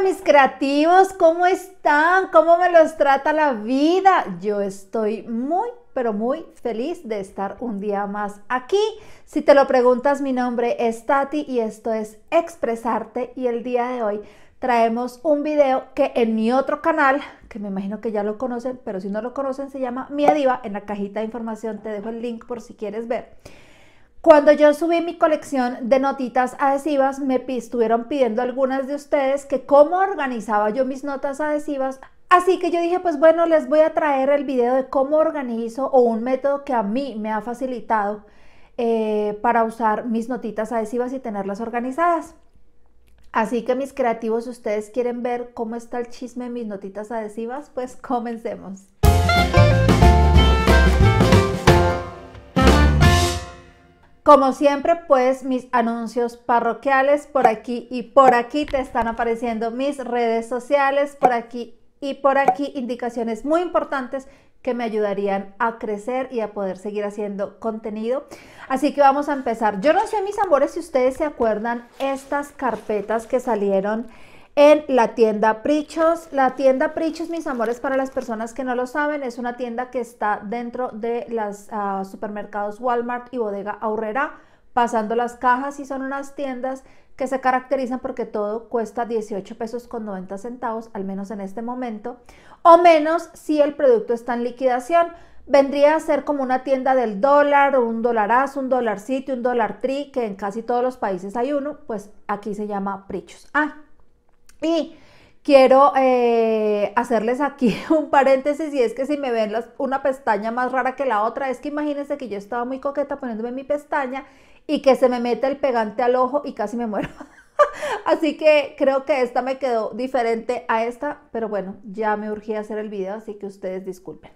mis creativos, ¿cómo están? ¿Cómo me los trata la vida? Yo estoy muy, pero muy feliz de estar un día más aquí. Si te lo preguntas, mi nombre es Tati y esto es Expresarte y el día de hoy traemos un video que en mi otro canal, que me imagino que ya lo conocen, pero si no lo conocen se llama Mía Diva, en la cajita de información te dejo el link por si quieres ver. Cuando yo subí mi colección de notitas adhesivas, me estuvieron pidiendo algunas de ustedes que cómo organizaba yo mis notas adhesivas. Así que yo dije, pues bueno, les voy a traer el video de cómo organizo o un método que a mí me ha facilitado eh, para usar mis notitas adhesivas y tenerlas organizadas. Así que mis creativos, si ustedes quieren ver cómo está el chisme de mis notitas adhesivas, pues comencemos. Como siempre, pues mis anuncios parroquiales por aquí y por aquí te están apareciendo mis redes sociales, por aquí y por aquí indicaciones muy importantes que me ayudarían a crecer y a poder seguir haciendo contenido. Así que vamos a empezar. Yo no sé, mis amores, si ustedes se acuerdan estas carpetas que salieron en la tienda Prichos. La tienda Prichos, mis amores, para las personas que no lo saben, es una tienda que está dentro de los ah, supermercados Walmart y Bodega Aurrera, pasando las cajas y son unas tiendas que se caracterizan porque todo cuesta 18 pesos con 90 centavos, al menos en este momento, o menos si el producto está en liquidación. Vendría a ser como una tienda del dólar, o un dolarazo, un dolarcito, un dólar tri, que en casi todos los países hay uno, pues aquí se llama Prichos. Ah, y quiero eh, hacerles aquí un paréntesis y es que si me ven una pestaña más rara que la otra, es que imagínense que yo estaba muy coqueta poniéndome mi pestaña y que se me mete el pegante al ojo y casi me muero. así que creo que esta me quedó diferente a esta, pero bueno, ya me a hacer el video, así que ustedes disculpen.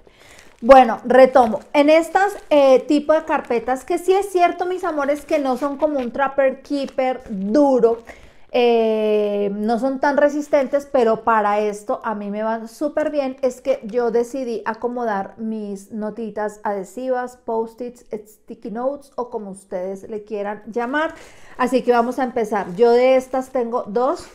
Bueno, retomo. En estas eh, tipo de carpetas, que sí es cierto, mis amores, que no son como un Trapper Keeper duro, eh, no son tan resistentes, pero para esto a mí me van súper bien, es que yo decidí acomodar mis notitas adhesivas, post-its, sticky notes o como ustedes le quieran llamar. Así que vamos a empezar. Yo de estas tengo dos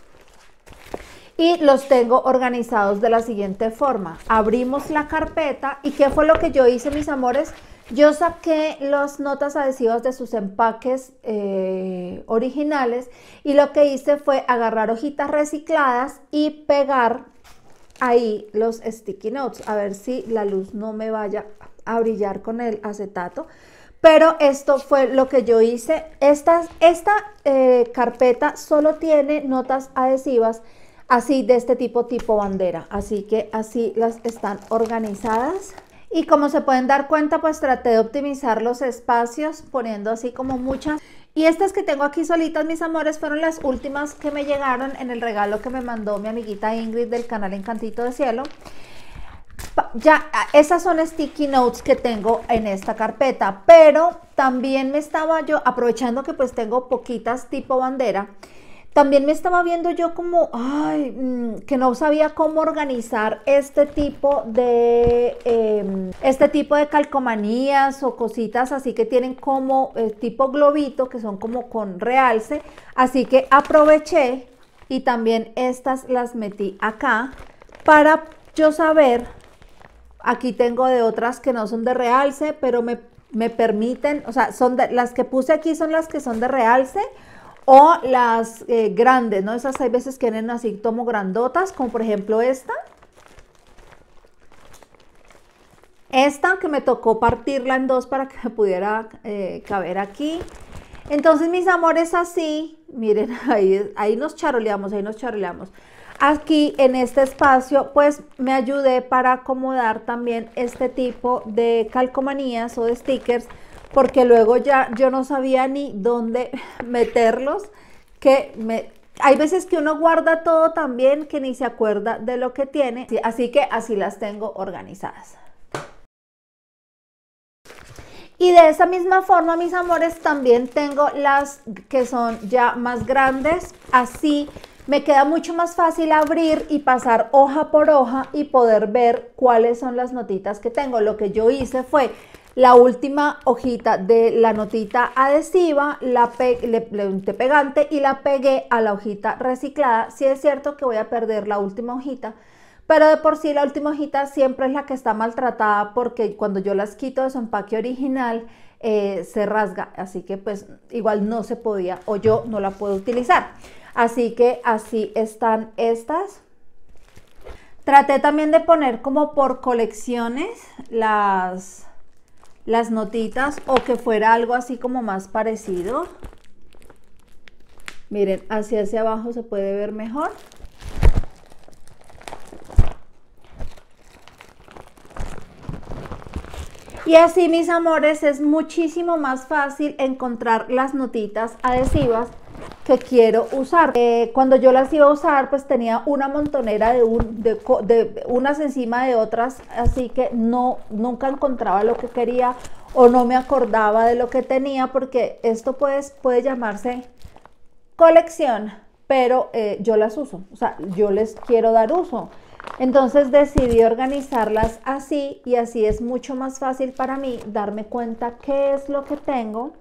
y los tengo organizados de la siguiente forma. Abrimos la carpeta y ¿qué fue lo que yo hice, mis amores? Yo saqué las notas adhesivas de sus empaques eh, originales y lo que hice fue agarrar hojitas recicladas y pegar ahí los sticky notes. A ver si la luz no me vaya a brillar con el acetato. Pero esto fue lo que yo hice. Esta, esta eh, carpeta solo tiene notas adhesivas así de este tipo, tipo bandera. Así que así las están organizadas. Y como se pueden dar cuenta, pues traté de optimizar los espacios poniendo así como muchas. Y estas que tengo aquí solitas, mis amores, fueron las últimas que me llegaron en el regalo que me mandó mi amiguita Ingrid del canal Encantito de Cielo. Ya, ah, esas son sticky notes que tengo en esta carpeta, pero también me estaba yo, aprovechando que pues tengo poquitas tipo bandera, también me estaba viendo yo como, ay, mm, que no sabía cómo organizar este tipo de, em, este tipo de calcomanías o cositas así que tienen como eh, tipo globito, que son como con realce. Así que aproveché y también estas las metí acá para yo saber, aquí tengo de otras que no son de realce, pero me, permiten, o sea, son las que puse aquí son las que son de realce, o las eh, grandes, ¿no? Esas hay veces que vienen así tomo grandotas, como por ejemplo esta. Esta que me tocó partirla en dos para que pudiera eh, caber aquí. Entonces, mis amores, así, miren, ahí, ahí nos charoleamos, ahí nos charoleamos. Aquí en este espacio, pues me ayudé para acomodar también este tipo de calcomanías o de stickers porque luego ya yo no sabía ni dónde meterlos, que me, hay veces que uno guarda todo también que ni se acuerda de lo que tiene, así que así las tengo organizadas. Y de esa misma forma, mis amores, también tengo las que son ya más grandes, así me queda mucho más fácil abrir y pasar hoja por hoja y poder ver cuáles son las notitas que tengo. Lo que yo hice fue la última hojita de la notita adhesiva, la le, le pegante y la pegué a la hojita reciclada. Si es cierto que voy a perder la última hojita, pero de por sí la última hojita siempre es la que está maltratada porque cuando yo las quito de su empaque original eh, se rasga, así que pues igual no se podía o yo no la puedo utilizar. Así que así están estas. Traté también de poner como por colecciones las, las notitas o que fuera algo así como más parecido. Miren, hacia hacia abajo se puede ver mejor. Y así, mis amores, es muchísimo más fácil encontrar las notitas adhesivas que quiero usar. Eh, cuando yo las iba a usar, pues tenía una montonera de, unas encima de otras, así que no, nunca encontraba lo que quería o no me acordaba de lo que tenía, porque esto pues puede llamarse colección, pero eh, yo las uso, o sea, yo les quiero dar uso. Entonces decidí organizarlas así y así es mucho más fácil para mí darme cuenta qué es lo que tengo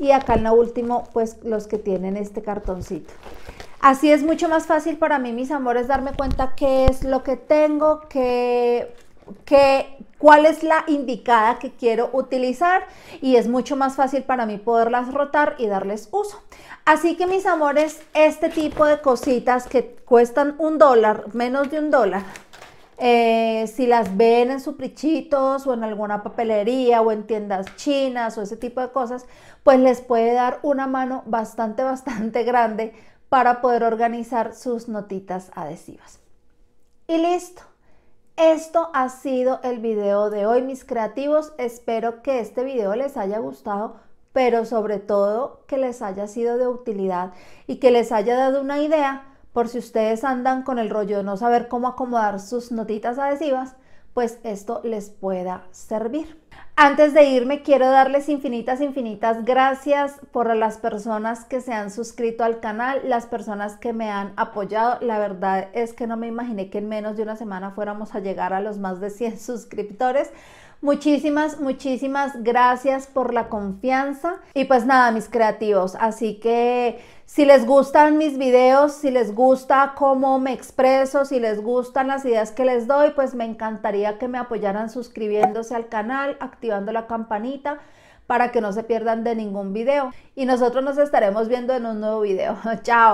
y acá en lo último, pues los que tienen este cartoncito. Así es mucho más fácil para mí, mis amores, darme cuenta qué es lo que tengo, qué, cuál es la indicada que quiero utilizar y es mucho más fácil para mí poderlas rotar y darles uso. Así que mis amores, este tipo de cositas que cuestan un dólar, menos de un dólar, eh, si las ven en suprichitos o en alguna papelería o en tiendas chinas o ese tipo de cosas, pues les puede dar una mano bastante, bastante grande para poder organizar sus notitas adhesivas. Y listo. Esto ha sido el video de hoy, mis creativos. Espero que este video les haya gustado, pero sobre todo que les haya sido de utilidad y que les haya dado una idea por si ustedes andan con el rollo de no saber cómo acomodar sus notitas adhesivas, pues esto les pueda servir. Antes de irme, quiero darles infinitas, infinitas gracias por las personas que se han suscrito al canal, las personas que me han apoyado. La verdad es que no me imaginé que en menos de una semana fuéramos a llegar a los más de 100 suscriptores. Muchísimas, muchísimas gracias por la confianza. Y pues nada, mis creativos, así que si les gustan mis videos, si les gusta cómo me expreso, si les gustan las ideas que les doy, pues me encantaría que me apoyaran suscribiéndose al canal, activando la campanita para que no se pierdan de ningún video. Y nosotros nos estaremos viendo en un nuevo video. Chao.